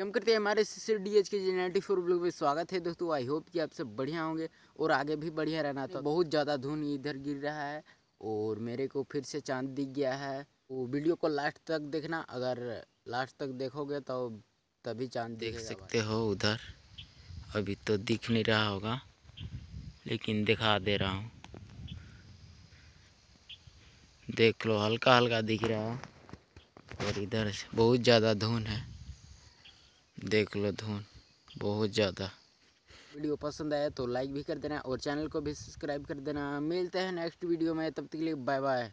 हम करते हैं हमारे सी डी एच के जेनेटिक फोर ब्लॉग में स्वागत है दोस्तों आई होप कि आप सब बढ़िया होंगे और आगे भी बढ़िया रहना तो बहुत ज़्यादा धुन इधर गिर रहा है और मेरे को फिर से चांद दिख गया है वो तो वीडियो को लास्ट तक देखना अगर लास्ट तक देखोगे तो तभी चांद देख सकते हो उधर अभी तो दिख नहीं रहा होगा लेकिन दिखा दे रहा हूँ देख लो हल्का हल्का दिख रहा है और इधर बहुत ज़्यादा धुन है देख लो धुन बहुत ज़्यादा वीडियो पसंद आया तो लाइक भी कर देना और चैनल को भी सब्सक्राइब कर देना मिलते हैं नेक्स्ट वीडियो में तब तक के लिए बाय बाय